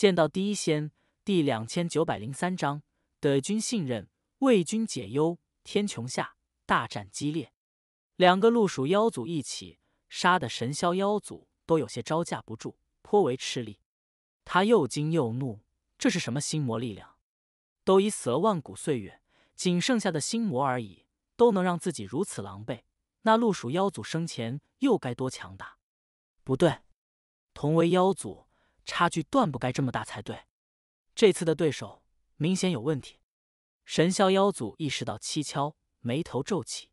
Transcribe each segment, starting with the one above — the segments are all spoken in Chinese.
见到第一仙，第两千九百零三章：得君信任，为君解忧。天穹下，大战激烈，两个路属妖祖一起杀的神霄妖祖都有些招架不住，颇为吃力。他又惊又怒，这是什么心魔力量？都已死了万古岁月，仅剩下的心魔而已，都能让自己如此狼狈？那路属妖祖生前又该多强大？不对，同为妖祖。差距断不该这么大才对，这次的对手明显有问题。神霄妖祖意识到蹊跷，眉头皱起。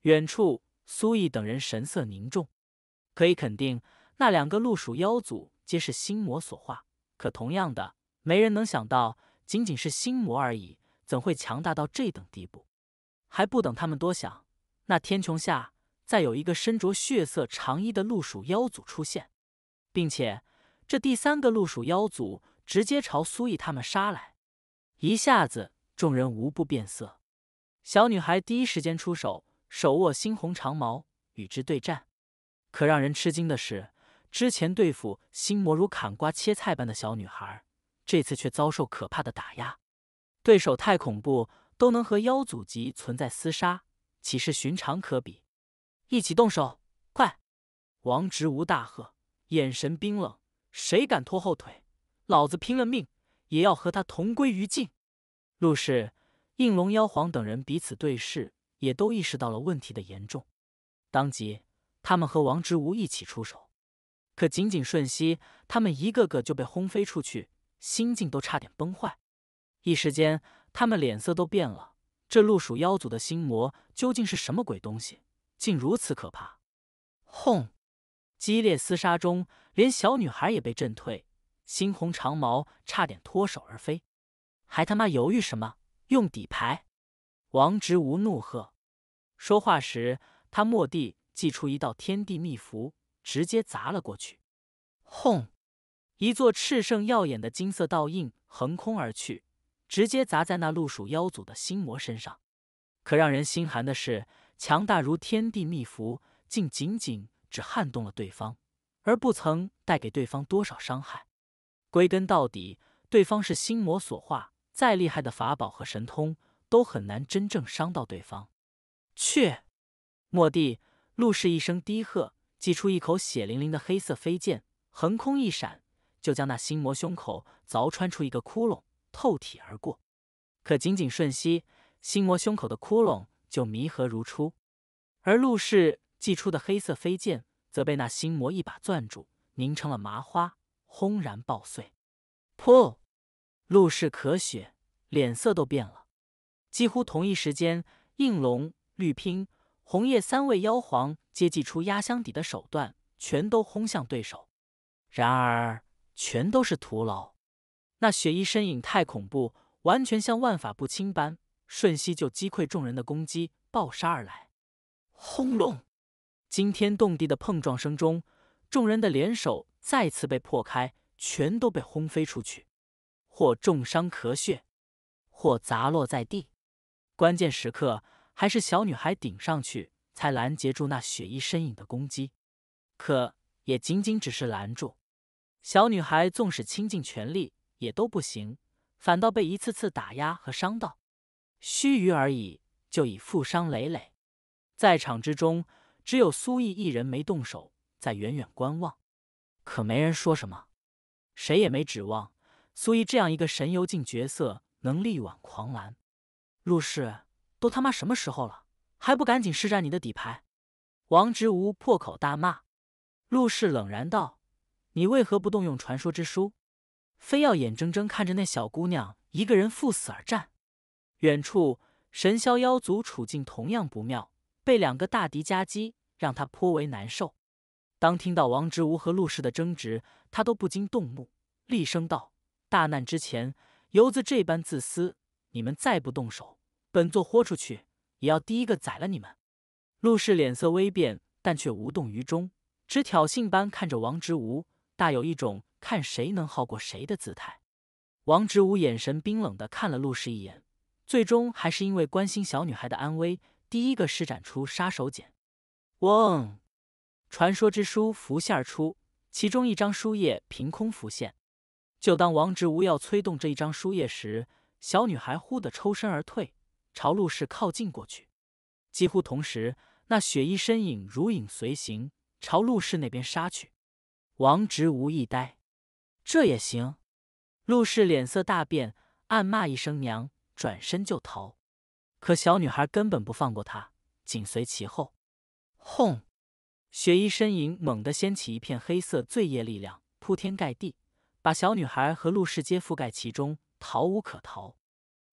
远处，苏毅等人神色凝重，可以肯定那两个鹿属妖祖皆是心魔所化。可同样的，没人能想到，仅仅是心魔而已，怎会强大到这等地步？还不等他们多想，那天穹下再有一个身着血色长衣的鹿属妖祖出现，并且。这第三个鹿鼠妖族直接朝苏毅他们杀来，一下子众人无不变色。小女孩第一时间出手，手握猩红长矛与之对战。可让人吃惊的是，之前对付心魔如砍瓜切菜般的小女孩，这次却遭受可怕的打压。对手太恐怖，都能和妖祖级存在厮杀，岂是寻常可比？一起动手，快！王直无大喝，眼神冰冷。谁敢拖后腿，老子拼了命也要和他同归于尽。陆氏、应龙、妖皇等人彼此对视，也都意识到了问题的严重，当即他们和王植无一起出手。可仅仅瞬息，他们一个个就被轰飞出去，心境都差点崩坏。一时间，他们脸色都变了。这陆属妖族的心魔究竟是什么鬼东西，竟如此可怕？轰！激烈厮杀中，连小女孩也被震退，猩红长矛差点脱手而飞。还他妈犹豫什么？用底牌！王直无怒喝。说话时，他蓦地祭出一道天地秘符，直接砸了过去。轰！一座炽盛耀眼的金色倒印横空而去，直接砸在那陆属妖祖的心魔身上。可让人心寒的是，强大如天地秘符，竟仅仅。只撼动了对方，而不曾带给对方多少伤害。归根到底，对方是心魔所化，再厉害的法宝和神通都很难真正伤到对方。去！末地陆氏一声低喝，祭出一口血淋淋的黑色飞剑，横空一闪，就将那心魔胸口凿穿出一个窟窿，透体而过。可仅仅瞬息，心魔胸口的窟窿就弥合如初，而陆氏。祭出的黑色飞剑，则被那心魔一把攥住，凝成了麻花，轰然爆碎。噗！陆氏可血，脸色都变了。几乎同一时间，应龙、绿拼、红叶三位妖皇皆祭出压箱底的手段，全都轰向对手。然而，全都是徒劳。那雪衣身影太恐怖，完全像万法不侵般，瞬息就击溃众人的攻击，暴杀而来。轰隆！惊天动地的碰撞声中，众人的联手再次被破开，全都被轰飞出去，或重伤咳血，或砸落在地。关键时刻，还是小女孩顶上去，才拦截住那雪衣身影的攻击。可也仅仅只是拦住，小女孩纵使倾尽全力也都不行，反倒被一次次打压和伤到。须臾而已，就已负伤累累。在场之中。只有苏毅一人没动手，在远远观望，可没人说什么，谁也没指望苏毅这样一个神游境角色能力挽狂澜。陆氏，都他妈什么时候了，还不赶紧施展你的底牌？王直无破口大骂。陆氏冷然道：“你为何不动用传说之书，非要眼睁睁看着那小姑娘一个人赴死而战？”远处，神霄妖族处境同样不妙。被两个大敌夹击，让他颇为难受。当听到王直吾和陆氏的争执，他都不禁动怒，厉声道：“大难之前，游子这般自私，你们再不动手，本座豁出去也要第一个宰了你们。”陆氏脸色微变，但却无动于衷，只挑衅般看着王直吾，大有一种看谁能耗过谁的姿态。王直吾眼神冰冷地看了陆氏一眼，最终还是因为关心小女孩的安危。第一个施展出杀手锏，嗡！传说之书浮现而出，其中一张书页凭空浮现。就当王直无要催动这一张书页时，小女孩忽地抽身而退，朝陆氏靠近过去。几乎同时，那雪衣身影如影随形，朝陆氏那边杀去。王直无一呆，这也行？陆氏脸色大变，暗骂一声娘，转身就逃。可小女孩根本不放过他，紧随其后。轰！雪衣身影猛地掀起一片黑色罪业，力量铺天盖地，把小女孩和陆世皆覆盖其中，逃无可逃。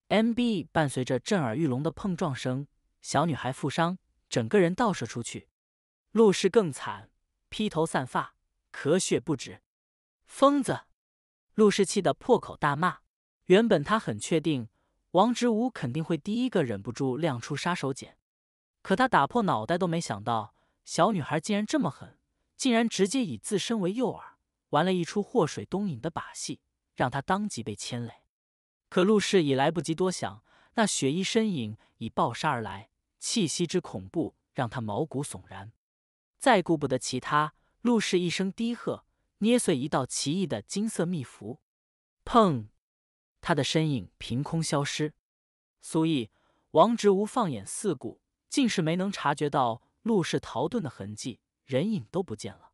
MB 伴随着震耳欲聋的碰撞声，小女孩负伤，整个人倒射出去。陆氏更惨，披头散发，咳血不止。疯子！陆氏气得破口大骂。原本他很确定。王直武肯定会第一个忍不住亮出杀手锏，可他打破脑袋都没想到，小女孩竟然这么狠，竟然直接以自身为诱饵，玩了一出祸水东引的把戏，让他当即被牵累。可陆氏已来不及多想，那雪衣身影已暴杀而来，气息之恐怖让他毛骨悚然，再顾不得其他，陆氏一声低喝，捏碎一道奇异的金色秘符，砰。他的身影凭空消失，苏毅、王植无放眼四顾，竟是没能察觉到陆氏逃遁的痕迹，人影都不见了。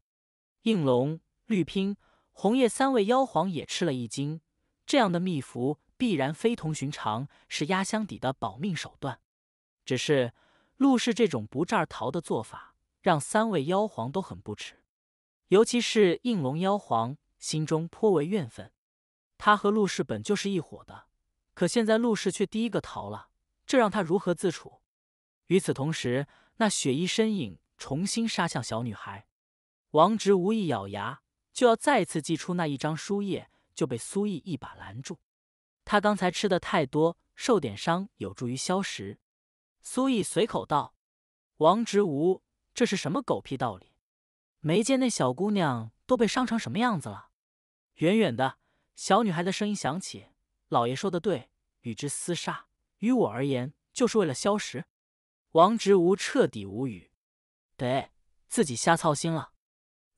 应龙、绿拼、红叶三位妖皇也吃了一惊，这样的秘符必然非同寻常，是压箱底的保命手段。只是陆氏这种不战而逃的做法，让三位妖皇都很不齿，尤其是应龙妖皇，心中颇为怨愤。他和陆氏本就是一伙的，可现在陆氏却第一个逃了，这让他如何自处？与此同时，那雪衣身影重新杀向小女孩。王直无一咬牙，就要再次祭出那一张书页，就被苏毅一把拦住。他刚才吃的太多，受点伤有助于消食。苏毅随口道：“王直无，这是什么狗屁道理？没见那小姑娘都被伤成什么样子了？”远远的。小女孩的声音响起：“老爷说的对，与之厮杀于我而言，就是为了消食。”王植无彻底无语，得自己瞎操心了。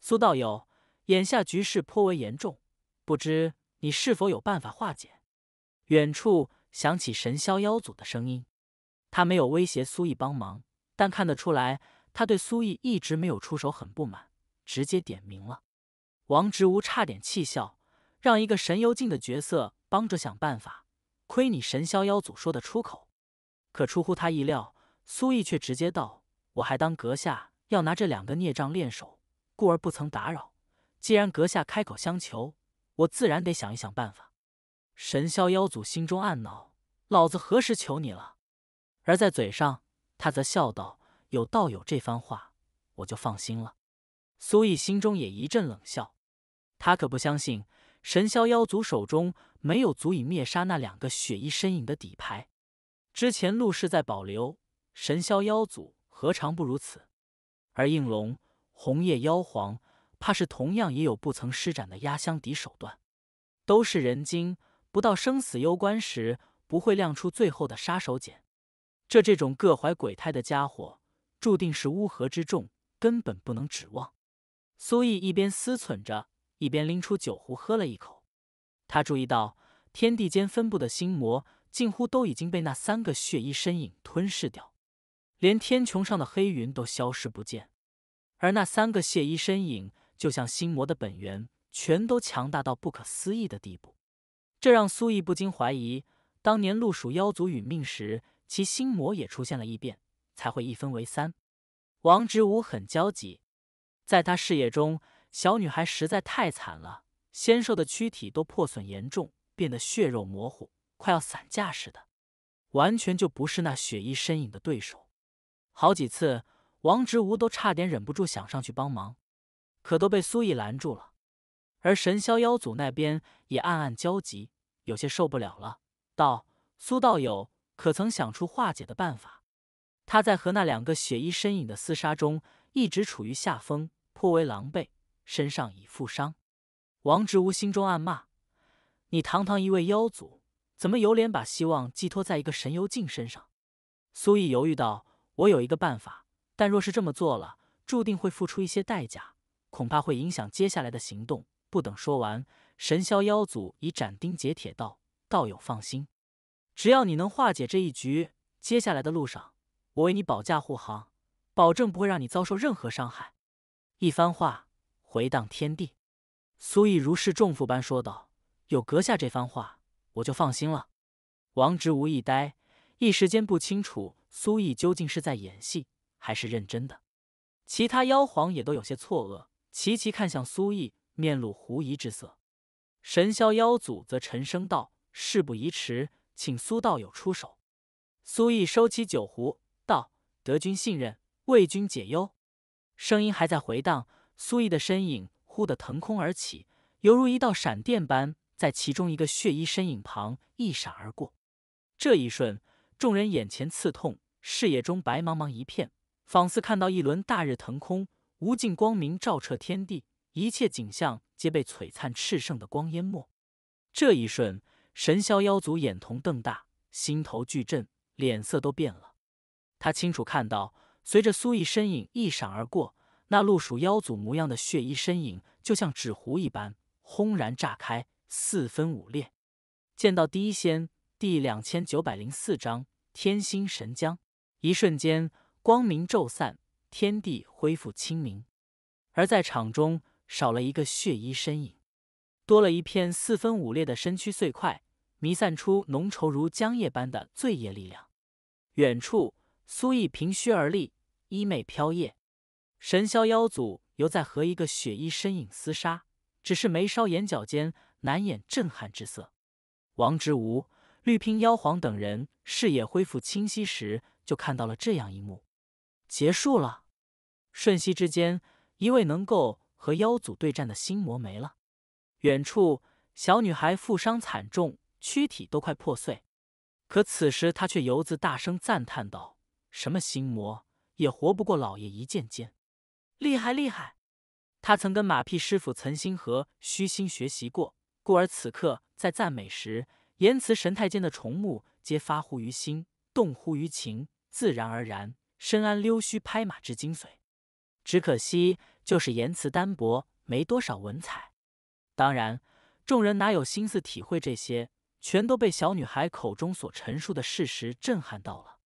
苏道友，眼下局势颇为严重，不知你是否有办法化解？远处响起神霄妖祖的声音，他没有威胁苏毅帮忙，但看得出来，他对苏毅一直没有出手很不满，直接点名了。王植无差点气笑。让一个神游境的角色帮着想办法，亏你神霄妖祖说得出口。可出乎他意料，苏毅却直接道：“我还当阁下要拿这两个孽障练手，故而不曾打扰。既然阁下开口相求，我自然得想一想办法。”神霄妖祖心中暗恼：“老子何时求你了？”而在嘴上，他则笑道：“有道友这番话，我就放心了。”苏毅心中也一阵冷笑，他可不相信。神霄妖族手中没有足以灭杀那两个血衣身影的底牌，之前陆氏在保留，神霄妖族何尝不如此？而应龙、红叶妖皇，怕是同样也有不曾施展的压箱底手段。都是人精，不到生死攸关时不会亮出最后的杀手锏。这这种各怀鬼胎的家伙，注定是乌合之众，根本不能指望。苏毅一边思忖着。一边拎出酒壶喝了一口，他注意到天地间分布的心魔，近乎都已经被那三个血衣身影吞噬掉，连天穹上的黑云都消失不见，而那三个血衣身影就像心魔的本源，全都强大到不可思议的地步。这让苏毅不禁怀疑，当年陆蜀妖族殒命时，其心魔也出现了异变，才会一分为三。王直武很焦急，在他视野中。小女孩实在太惨了，纤瘦的躯体都破损严重，变得血肉模糊，快要散架似的，完全就不是那血衣身影的对手。好几次，王植无都差点忍不住想上去帮忙，可都被苏毅拦住了。而神霄妖祖那边也暗暗焦急，有些受不了了，道：“苏道友，可曾想出化解的办法？”他在和那两个血衣身影的厮杀中一直处于下风，颇为狼狈。身上已负伤，王植无心中暗骂：“你堂堂一位妖祖，怎么有脸把希望寄托在一个神游镜身上？”苏毅犹豫道：“我有一个办法，但若是这么做了，注定会付出一些代价，恐怕会影响接下来的行动。”不等说完，神霄妖祖已斩钉截铁道：“道友放心，只要你能化解这一局，接下来的路上我为你保驾护航，保证不会让你遭受任何伤害。”一番话。回荡天地，苏毅如释重负般说道：“有阁下这番话，我就放心了。”王直无一呆，一时间不清楚苏毅究竟是在演戏还是认真的。其他妖皇也都有些错愕，齐齐看向苏毅，面露狐疑之色。神霄妖祖则沉声道：“事不宜迟，请苏道友出手。”苏毅收起酒壶，道：“得君信任，为君解忧。”声音还在回荡。苏毅的身影忽地腾空而起，犹如一道闪电般，在其中一个血衣身影旁一闪而过。这一瞬，众人眼前刺痛，视野中白茫茫一片，仿似看到一轮大日腾空，无尽光明照彻天地，一切景象皆被璀璨炽盛的光淹没。这一瞬，神霄妖族眼瞳瞪大，心头巨震，脸色都变了。他清楚看到，随着苏毅身影一闪而过。那鹿鼠妖祖模样的血衣身影，就像纸糊一般，轰然炸开，四分五裂。见到第一仙，第两千九百零四章天心神将，一瞬间，光明骤散，天地恢复清明。而在场中，少了一个血衣身影，多了一片四分五裂的身躯碎块，弥散出浓稠如浆液般的罪业力量。远处，苏毅凭虚而立，衣袂飘曳。神霄妖祖犹在和一个雪衣身影厮杀，只是眉梢眼角间难掩震撼之色。王之无、绿拼妖皇等人视野恢复清晰时，就看到了这样一幕：结束了。瞬息之间，一位能够和妖祖对战的心魔没了。远处小女孩负伤惨重，躯体都快破碎，可此时他却由自大声赞叹道：“什么心魔也活不过老爷一剑尖。”厉害厉害，他曾跟马屁师傅岑星河虚心学习过，故而此刻在赞美时，言辞神态间的崇慕皆发乎于心，动乎于情，自然而然，深谙溜须拍马之精髓。只可惜就是言辞单薄，没多少文采。当然，众人哪有心思体会这些，全都被小女孩口中所陈述的事实震撼到了。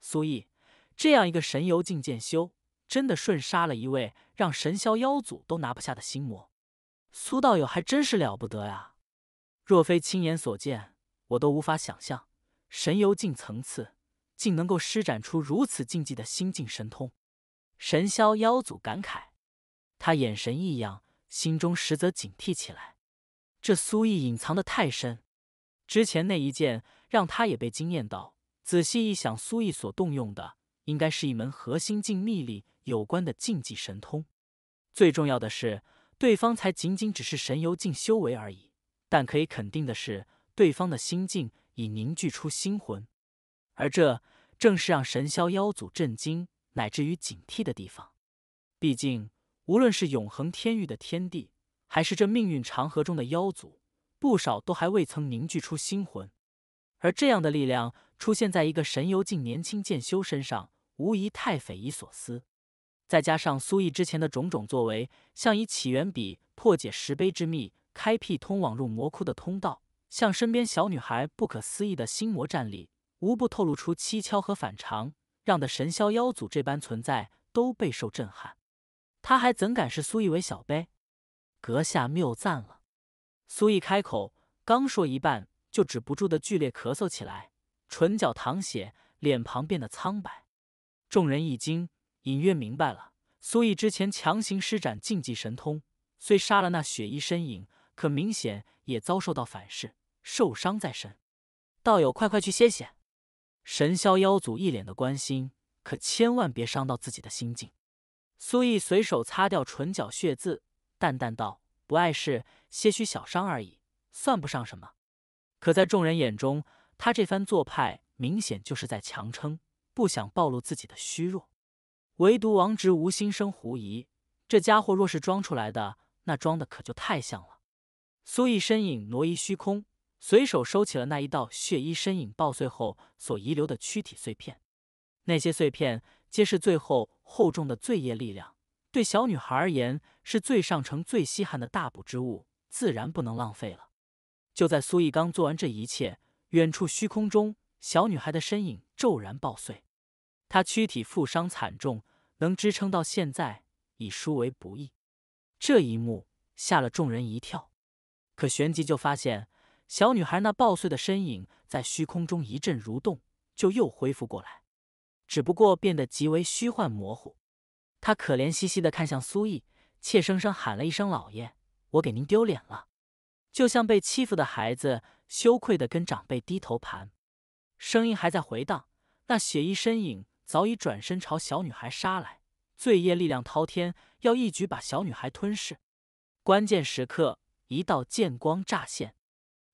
苏毅这样一个神游境渐修。真的瞬杀了一位让神霄妖祖都拿不下的心魔，苏道友还真是了不得呀！若非亲眼所见，我都无法想象神游境层次竟能够施展出如此禁忌的心境神通。神霄妖祖感慨，他眼神异样，心中实则警惕起来。这苏毅隐藏的太深，之前那一剑让他也被惊艳到。仔细一想，苏毅所动用的。应该是一门核心境秘力有关的禁忌神通。最重要的是，对方才仅仅只是神游境修为而已。但可以肯定的是，对方的心境已凝聚出心魂，而这正是让神霄妖祖震惊乃至于警惕的地方。毕竟，无论是永恒天域的天地，还是这命运长河中的妖族，不少都还未曾凝聚出心魂，而这样的力量。出现在一个神游境年轻剑修身上，无疑太匪夷所思。再加上苏艺之前的种种作为，像以起源笔破解石碑之秘、开辟通往入魔窟的通道，像身边小女孩不可思议的心魔战力，无不透露出蹊跷和反常，让的神霄妖祖这般存在都备受震撼。他还怎敢视苏艺为小辈？阁下谬赞了。苏艺开口，刚说一半就止不住的剧烈咳嗽起来。唇角淌血，脸庞变得苍白，众人一惊，隐约明白了苏毅之前强行施展禁忌神通，虽杀了那血衣身影，可明显也遭受到反噬，受伤在身。道友，快快去歇歇。神霄妖祖一脸的关心，可千万别伤到自己的心境。苏毅随手擦掉唇角血渍，淡淡道：“不碍事，些许小伤而已，算不上什么。”可在众人眼中。他这番做派明显就是在强撑，不想暴露自己的虚弱。唯独王直无心生狐疑，这家伙若是装出来的，那装的可就太像了。苏毅身影挪移虚空，随手收起了那一道血衣身影爆碎后所遗留的躯体碎片。那些碎片皆是最后厚重的罪业力量，对小女孩而言是最上乘、最稀罕的大补之物，自然不能浪费了。就在苏毅刚做完这一切。远处虚空中，小女孩的身影骤然爆碎，她躯体负伤惨重，能支撑到现在已殊为不易。这一幕吓了众人一跳，可旋即就发现，小女孩那爆碎的身影在虚空中一阵蠕动，就又恢复过来，只不过变得极为虚幻模糊。她可怜兮兮地看向苏毅，怯生生喊了一声：“老爷，我给您丢脸了。”就像被欺负的孩子。羞愧的跟长辈低头盘，声音还在回荡，那血衣身影早已转身朝小女孩杀来，罪业力量滔天，要一举把小女孩吞噬。关键时刻，一道剑光乍现，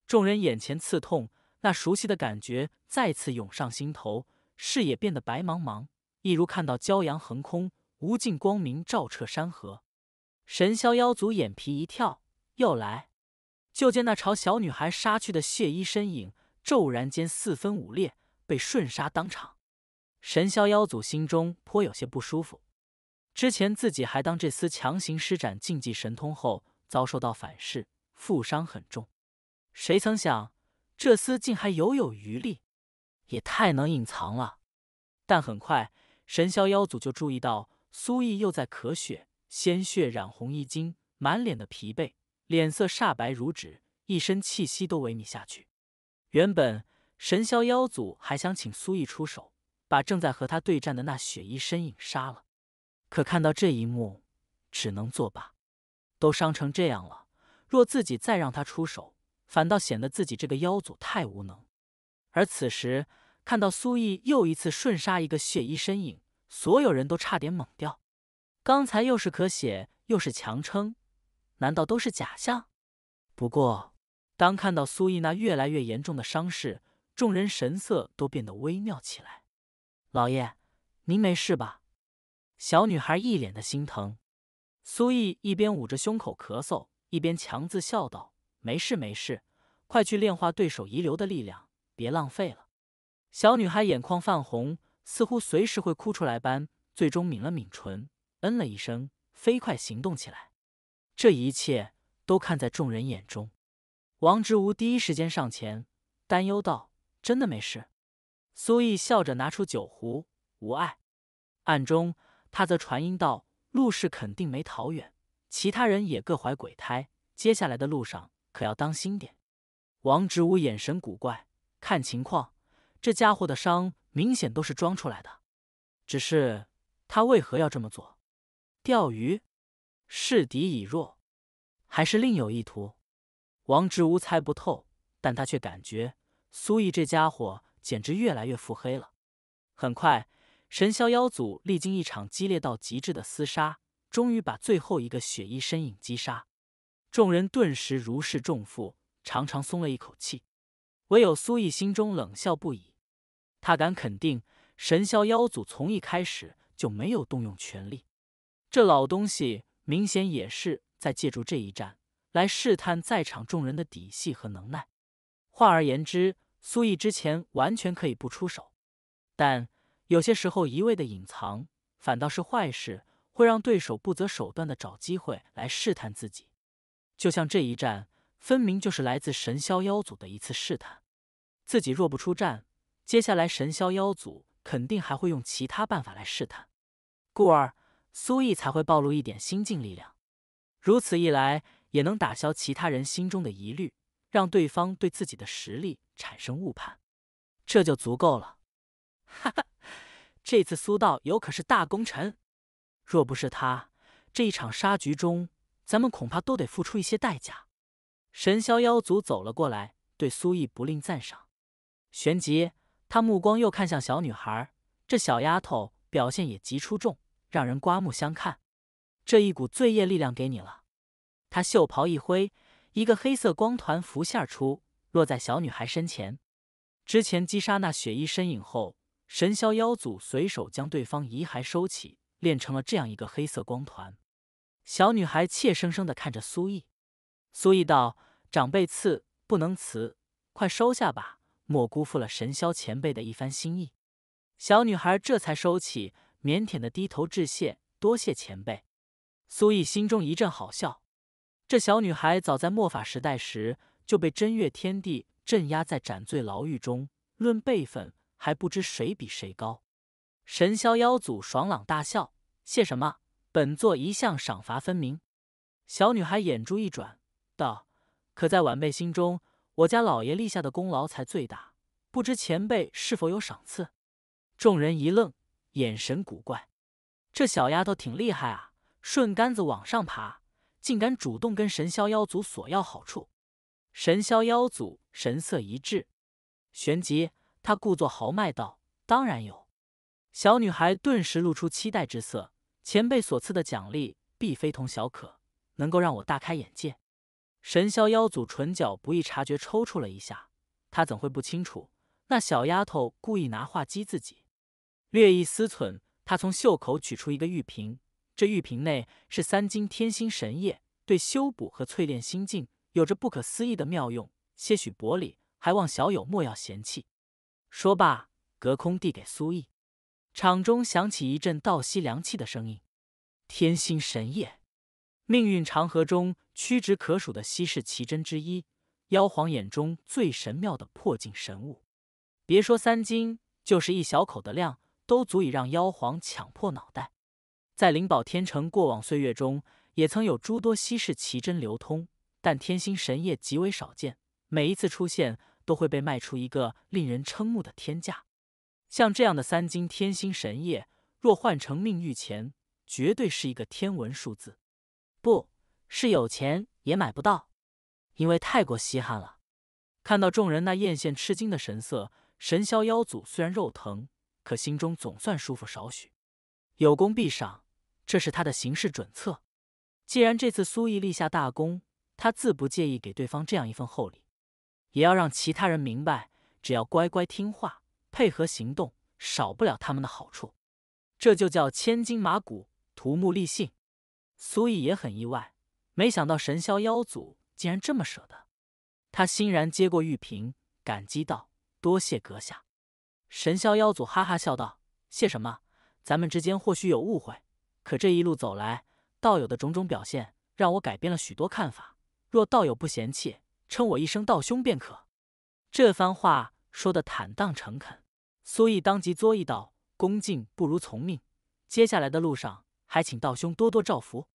众人眼前刺痛，那熟悉的感觉再次涌上心头，视野变得白茫茫，一如看到骄阳横空，无尽光明照彻山河。神霄妖族眼皮一跳，又来。就见那朝小女孩杀去的血衣身影骤然间四分五裂，被瞬杀当场。神霄妖祖心中颇有些不舒服。之前自己还当这厮强行施展禁忌神通后遭受到反噬，负伤很重。谁曾想这厮竟还犹有余力，也太能隐藏了。但很快，神霄妖祖就注意到苏毅又在咳血，鲜血染红衣襟，满脸的疲惫。脸色煞白如纸，一身气息都萎靡下去。原本神霄妖祖还想请苏毅出手，把正在和他对战的那血衣身影杀了，可看到这一幕，只能作罢。都伤成这样了，若自己再让他出手，反倒显得自己这个妖祖太无能。而此时看到苏毅又一次瞬杀一个血衣身影，所有人都差点懵掉。刚才又是咳血，又是强撑。难道都是假象？不过，当看到苏毅那越来越严重的伤势，众人神色都变得微妙起来。老爷，您没事吧？小女孩一脸的心疼。苏毅一边捂着胸口咳嗽，一边强自笑道：“没事，没事，快去炼化对手遗留的力量，别浪费了。”小女孩眼眶泛红，似乎随时会哭出来般，最终抿了抿唇，嗯了一声，飞快行动起来。这一切都看在众人眼中，王植无第一时间上前，担忧道：“真的没事？”苏毅笑着拿出酒壶，无碍。暗中，他则传音道：“陆氏肯定没逃远，其他人也各怀鬼胎，接下来的路上可要当心点。”王植无眼神古怪，看情况，这家伙的伤明显都是装出来的，只是他为何要这么做？钓鱼？是敌已弱，还是另有意图？王直无猜不透，但他却感觉苏毅这家伙简直越来越腹黑了。很快，神霄妖祖历经一场激烈到极致的厮杀，终于把最后一个血衣身影击杀。众人顿时如释重负，长长松了一口气。唯有苏毅心中冷笑不已。他敢肯定，神霄妖祖从一开始就没有动用全力。这老东西！明显也是在借助这一战来试探在场众人的底细和能耐。换而言之，苏毅之前完全可以不出手，但有些时候一味的隐藏反倒是坏事，会让对手不择手段的找机会来试探自己。就像这一战，分明就是来自神霄妖祖的一次试探。自己若不出战，接下来神霄妖祖肯定还会用其他办法来试探。故而。苏毅才会暴露一点心境力量，如此一来也能打消其他人心中的疑虑，让对方对自己的实力产生误判，这就足够了。哈哈，这次苏道友可是大功臣，若不是他，这一场杀局中，咱们恐怕都得付出一些代价。神霄妖族走了过来，对苏毅不吝赞赏，旋即他目光又看向小女孩，这小丫头表现也极出众。让人刮目相看，这一股罪业力量给你了。他袖袍一挥，一个黑色光团浮现出，落在小女孩身前。之前击杀那雪衣身影后，神霄妖祖随手将对方遗骸收起，炼成了这样一个黑色光团。小女孩怯生生地看着苏毅，苏毅道：“长辈赐，不能辞，快收下吧，莫辜负了神霄前辈的一番心意。”小女孩这才收起。腼腆的低头致谢，多谢前辈。苏毅心中一阵好笑，这小女孩早在末法时代时就被真月天帝镇压在斩罪牢狱中，论辈分还不知谁比谁高。神霄妖祖爽朗大笑：“谢什么？本座一向赏罚分明。”小女孩眼珠一转，道：“可在晚辈心中，我家老爷立下的功劳才最大，不知前辈是否有赏赐？”众人一愣。眼神古怪，这小丫头挺厉害啊！顺杆子往上爬，竟敢主动跟神霄妖族索要好处。神霄妖祖神色一滞，旋即他故作豪迈道：“当然有。”小女孩顿时露出期待之色：“前辈所赐的奖励必非同小可，能够让我大开眼界。”神霄妖祖唇角不易察觉抽搐了一下，他怎会不清楚？那小丫头故意拿话激自己。略一思忖，他从袖口取出一个玉瓶，这玉瓶内是三金天心神液，对修补和淬炼心境有着不可思议的妙用。些许薄礼，还望小友莫要嫌弃。说罢，隔空递给苏毅。场中响起一阵倒吸凉气的声音。天心神液，命运长河中屈指可数的稀世奇珍之一，妖皇眼中最神妙的破镜神物。别说三金，就是一小口的量。都足以让妖皇抢破脑袋。在灵宝天城过往岁月中，也曾有诸多稀世奇珍流通，但天星神液极为少见，每一次出现都会被卖出一个令人瞠目的天价。像这样的三金天星神液，若换成命玉钱，绝对是一个天文数字。不是有钱也买不到，因为太过稀罕了。看到众人那艳羡、吃惊的神色，神霄妖祖虽然肉疼。可心中总算舒服少许，有功必赏，这是他的行事准则。既然这次苏毅立下大功，他自不介意给对方这样一份厚礼，也要让其他人明白，只要乖乖听话，配合行动，少不了他们的好处。这就叫千金马骨，图木立信。苏毅也很意外，没想到神霄妖祖竟然这么舍得，他欣然接过玉瓶，感激道：“多谢阁下。”神霄妖祖哈哈笑道：“谢什么？咱们之间或许有误会，可这一路走来，道友的种种表现让我改变了许多看法。若道友不嫌弃，称我一声道兄便可。”这番话说的坦荡诚恳，苏毅当即作揖道：“恭敬不如从命。”接下来的路上，还请道兄多多照拂。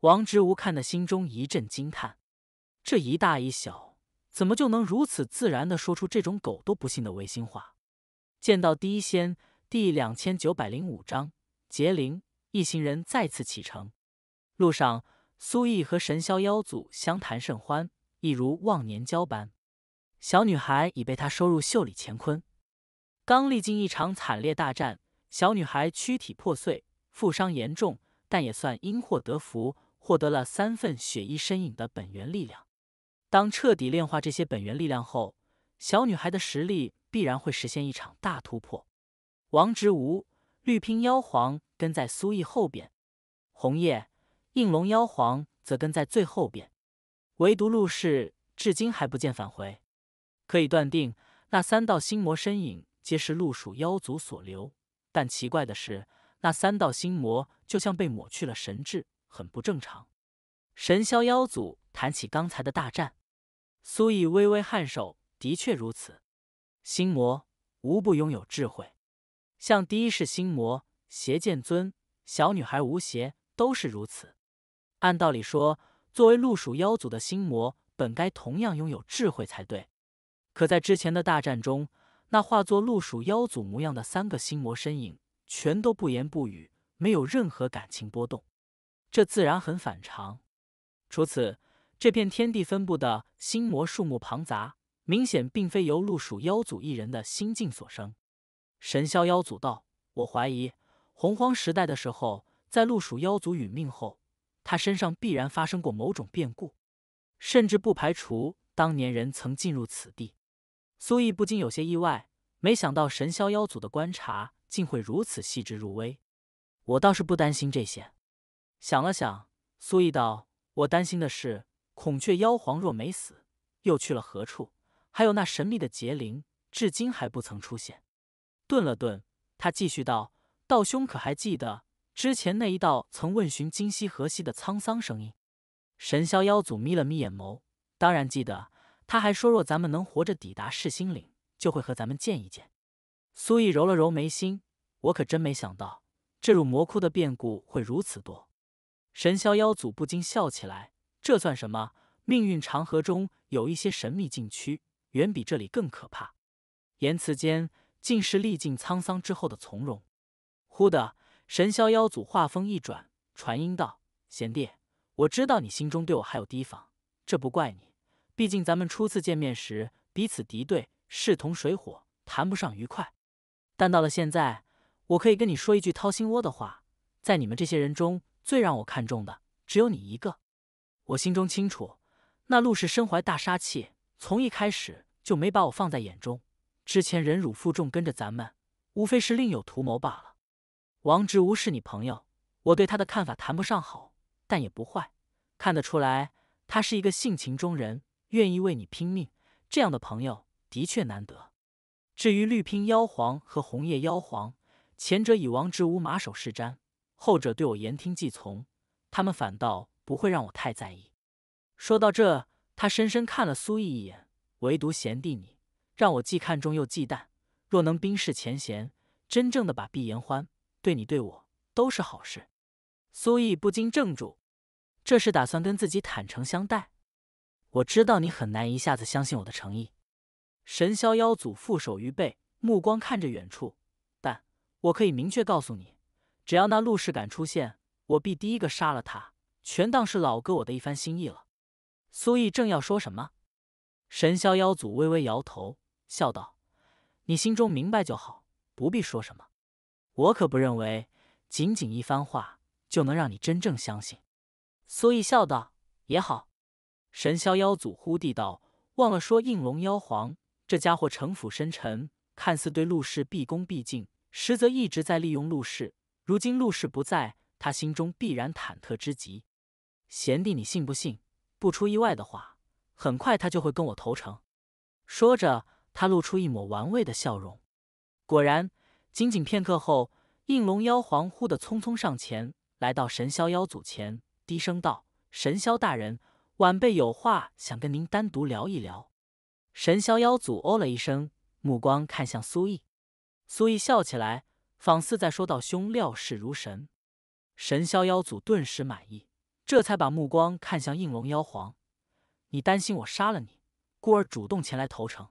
王直无看得心中一阵惊叹：这一大一小，怎么就能如此自然的说出这种狗都不信的违心话？见到第一仙，第两千九百零五章，结灵一行人再次启程。路上，苏毅和神霄妖祖相谈甚欢，一如忘年交般。小女孩已被他收入袖里乾坤。刚历经一场惨烈大战，小女孩躯体破碎，负伤严重，但也算因祸得福，获得了三份血衣身影的本源力量。当彻底炼化这些本源力量后，小女孩的实力必然会实现一场大突破。王直无绿拼妖皇跟在苏毅后边，红叶应龙妖皇则跟在最后边，唯独陆氏至今还不见返回，可以断定那三道心魔身影皆是陆属妖族所留。但奇怪的是，那三道心魔就像被抹去了神智，很不正常。神霄妖祖谈起刚才的大战，苏毅微微颔首。的确如此，心魔无不拥有智慧，像第一世心魔邪剑尊、小女孩吴邪都是如此。按道理说，作为陆属妖族的心魔，本该同样拥有智慧才对。可在之前的大战中，那化作陆属妖族模样的三个心魔身影，全都不言不语，没有任何感情波动，这自然很反常。除此，这片天地分布的心魔数目庞杂。明显并非由陆蜀妖祖一人的心境所生。神霄妖祖道：“我怀疑洪荒时代的时候，在陆蜀妖祖殒命后，他身上必然发生过某种变故，甚至不排除当年人曾进入此地。”苏毅不禁有些意外，没想到神霄妖祖的观察竟会如此细致入微。我倒是不担心这些。想了想，苏毅道：“我担心的是，孔雀妖皇若没死，又去了何处？”还有那神秘的结灵，至今还不曾出现。顿了顿，他继续道：“道兄可还记得之前那一道曾问询今夕何夕的沧桑声音？”神霄妖祖眯了眯眼眸，当然记得。他还说，若咱们能活着抵达噬心岭，就会和咱们见一见。苏毅揉了揉眉心，我可真没想到，这入魔窟的变故会如此多。神霄妖祖不禁笑起来：“这算什么？命运长河中有一些神秘禁区。”远比这里更可怕。言辞间，尽是历尽沧桑之后的从容。忽的，神霄妖祖话锋一转，传音道：“贤弟，我知道你心中对我还有提防，这不怪你。毕竟咱们初次见面时彼此敌对，势同水火，谈不上愉快。但到了现在，我可以跟你说一句掏心窝的话：在你们这些人中，最让我看重的只有你一个。我心中清楚，那陆氏身怀大杀器。”从一开始就没把我放在眼中，之前忍辱负重跟着咱们，无非是另有图谋罢了。王直无是你朋友，我对他的看法谈不上好，但也不坏，看得出来他是一个性情中人，愿意为你拼命，这样的朋友的确难得。至于绿拼妖皇和红叶妖皇，前者以王直无马首是瞻，后者对我言听计从，他们反倒不会让我太在意。说到这。他深深看了苏毅一眼，唯独贤弟你，让我既看重又忌惮。若能冰释前嫌，真正的把毕言欢对你对我都是好事。苏毅不禁怔住，这是打算跟自己坦诚相待？我知道你很难一下子相信我的诚意。神霄妖祖负手于背，目光看着远处，但我可以明确告诉你，只要那陆氏敢出现，我必第一个杀了他，全当是老哥我的一番心意了。苏毅正要说什么，神霄妖祖微微摇头，笑道：“你心中明白就好，不必说什么。我可不认为仅仅一番话就能让你真正相信。”苏毅笑道：“也好。”神霄妖祖忽地道：“忘了说，应龙妖皇这家伙城府深沉，看似对陆氏毕恭毕敬，实则一直在利用陆氏。如今陆氏不在，他心中必然忐忑之极。贤弟，你信不信？”不出意外的话，很快他就会跟我投诚。说着，他露出一抹玩味的笑容。果然，仅仅片刻后，应龙妖皇忽的匆匆上前，来到神霄妖祖前，低声道：“神霄大人，晚辈有话想跟您单独聊一聊。”神霄妖祖哦了一声，目光看向苏毅。苏毅笑起来，仿似在说道：“兄料事如神。”神霄妖祖顿时满意。这才把目光看向应龙妖皇，你担心我杀了你，故而主动前来投诚。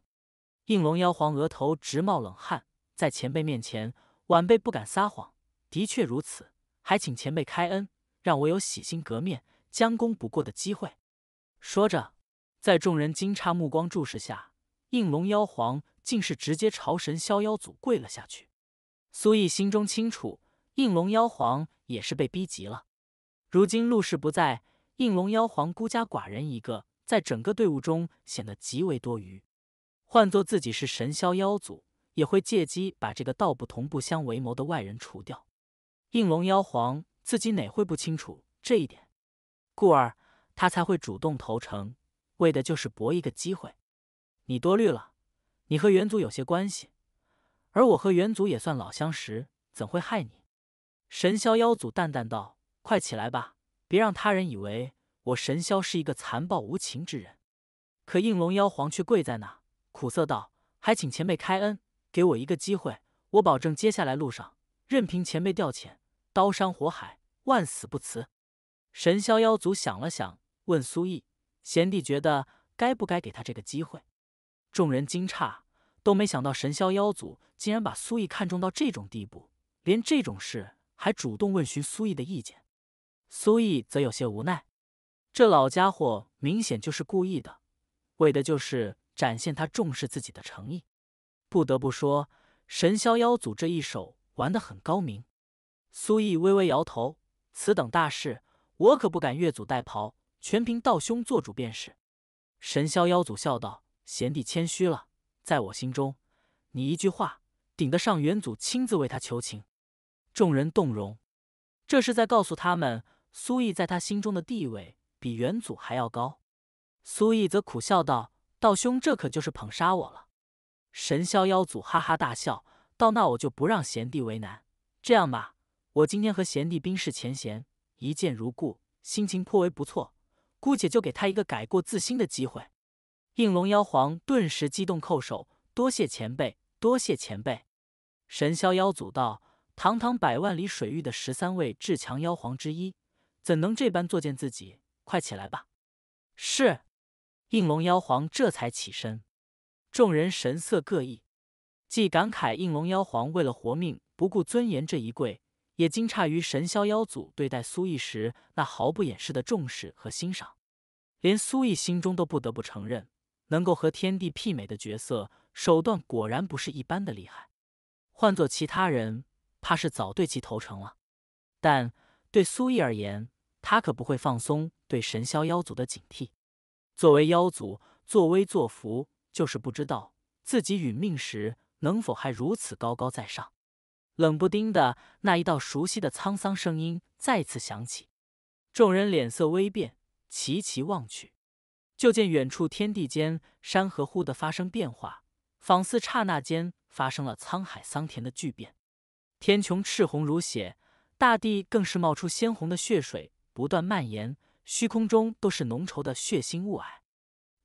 应龙妖皇额头直冒冷汗，在前辈面前，晚辈不敢撒谎，的确如此，还请前辈开恩，让我有洗心革面、将功补过的机会。说着，在众人惊诧目光注视下，应龙妖皇竟是直接朝神霄妖祖跪了下去。苏毅心中清楚，应龙妖皇也是被逼急了。如今陆氏不在，应龙妖皇孤家寡人一个，在整个队伍中显得极为多余。换做自己是神霄妖祖，也会借机把这个道不同不相为谋的外人除掉。应龙妖皇自己哪会不清楚这一点？故而他才会主动投诚，为的就是搏一个机会。你多虑了，你和元祖有些关系，而我和元祖也算老相识，怎会害你？神霄妖祖淡淡道。快起来吧，别让他人以为我神霄是一个残暴无情之人。可应龙妖皇却跪在那，苦涩道：“还请前辈开恩，给我一个机会，我保证接下来路上，任凭前辈调遣，刀山火海，万死不辞。”神霄妖族想了想，问苏毅：“贤弟，觉得该不该给他这个机会？”众人惊诧，都没想到神霄妖族竟然把苏毅看重到这种地步，连这种事还主动问询苏毅的意见。苏毅则有些无奈，这老家伙明显就是故意的，为的就是展现他重视自己的诚意。不得不说，神霄妖祖这一手玩的很高明。苏毅微微摇头，此等大事，我可不敢越俎代庖，全凭道兄做主便是。神霄妖祖笑道：“贤弟谦虚了，在我心中，你一句话顶得上元祖亲自为他求情。”众人动容，这是在告诉他们。苏毅在他心中的地位比元祖还要高，苏毅则苦笑道：“道兄，这可就是捧杀我了。”神霄妖祖哈哈大笑：“到那我就不让贤弟为难，这样吧，我今天和贤弟冰释前嫌，一见如故，心情颇为不错，姑且就给他一个改过自新的机会。”应龙妖皇顿时激动叩首：“多谢前辈，多谢前辈。”神霄妖祖道：“堂堂百万里水域的十三位至强妖皇之一。”怎能这般作贱自己？快起来吧！是，应龙妖皇这才起身。众人神色各异，既感慨应龙妖皇为了活命不顾尊严这一跪，也惊诧于神霄妖祖对待苏毅时那毫不掩饰的重视和欣赏。连苏毅心中都不得不承认，能够和天帝媲美的角色手段果然不是一般的厉害。换做其他人，怕是早对其投诚了。但对苏毅而言，他可不会放松对神霄妖族的警惕。作为妖族，作威作福，就是不知道自己殒命时能否还如此高高在上。冷不丁的，那一道熟悉的沧桑声音再次响起，众人脸色微变，齐齐望去，就见远处天地间山河忽的发生变化，仿似刹那间发生了沧海桑田的巨变。天穹赤红如血，大地更是冒出鲜红的血水。不断蔓延，虚空中都是浓稠的血腥雾霭。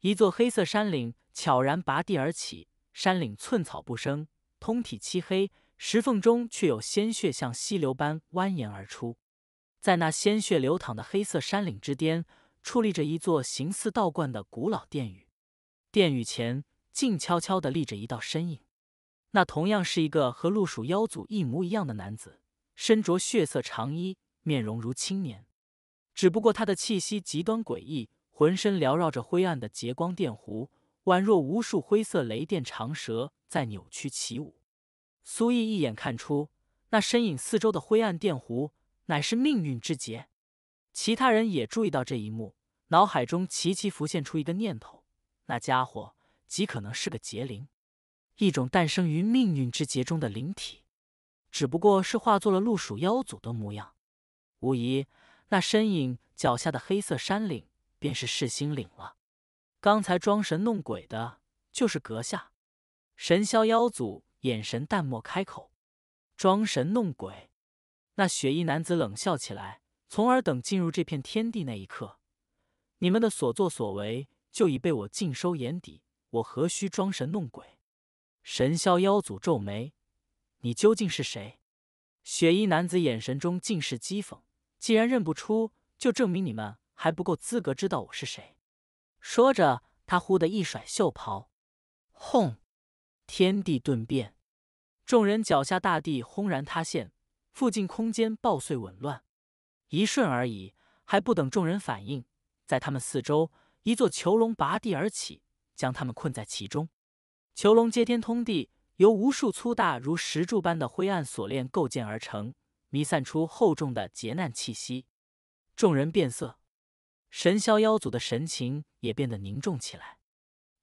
一座黑色山岭悄然拔地而起，山岭寸草不生，通体漆黑，石缝中却有鲜血像溪流般蜿蜒而出。在那鲜血流淌的黑色山岭之巅，矗立着一座形似道观的古老殿宇。殿宇前静悄悄地立着一道身影，那同样是一个和陆属妖祖一模一样的男子，身着血色长衣，面容如青年。只不过他的气息极端诡异，浑身缭绕着灰暗的劫光电弧，宛若无数灰色雷电长蛇在扭曲起舞。苏毅一眼看出，那身影四周的灰暗电弧乃是命运之劫。其他人也注意到这一幕，脑海中齐齐浮现出一个念头：那家伙极可能是个劫灵，一种诞生于命运之劫中的灵体，只不过是化作了陆鼠妖祖的模样。无疑。那身影脚下的黑色山岭，便是噬心岭了。刚才装神弄鬼的就是阁下。神霄妖祖眼神淡漠开口：“装神弄鬼。”那雪衣男子冷笑起来：“从而等进入这片天地那一刻，你们的所作所为就已被我尽收眼底，我何须装神弄鬼？”神霄妖祖皱眉：“你究竟是谁？”雪衣男子眼神中尽是讥讽。既然认不出，就证明你们还不够资格知道我是谁。说着，他忽的一甩袖袍，轰！天地顿变，众人脚下大地轰然塌陷，附近空间爆碎紊乱。一瞬而已，还不等众人反应，在他们四周，一座囚笼拔地而起，将他们困在其中。囚笼接天通地，由无数粗大如石柱般的灰暗锁链构建而成。弥散出厚重的劫难气息，众人变色，神霄妖祖的神情也变得凝重起来。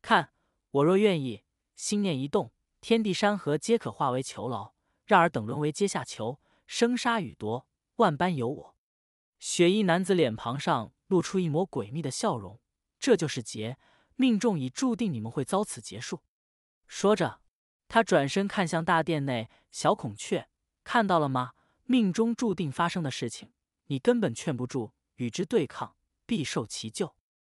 看，我若愿意，心念一动，天地山河皆可化为囚牢，让尔等沦为阶下囚，生杀予夺，万般由我。雪衣男子脸庞上露出一抹诡秘的笑容，这就是劫，命中已注定你们会遭此劫数。说着，他转身看向大殿内小孔雀，看到了吗？命中注定发生的事情，你根本劝不住，与之对抗必受其咎。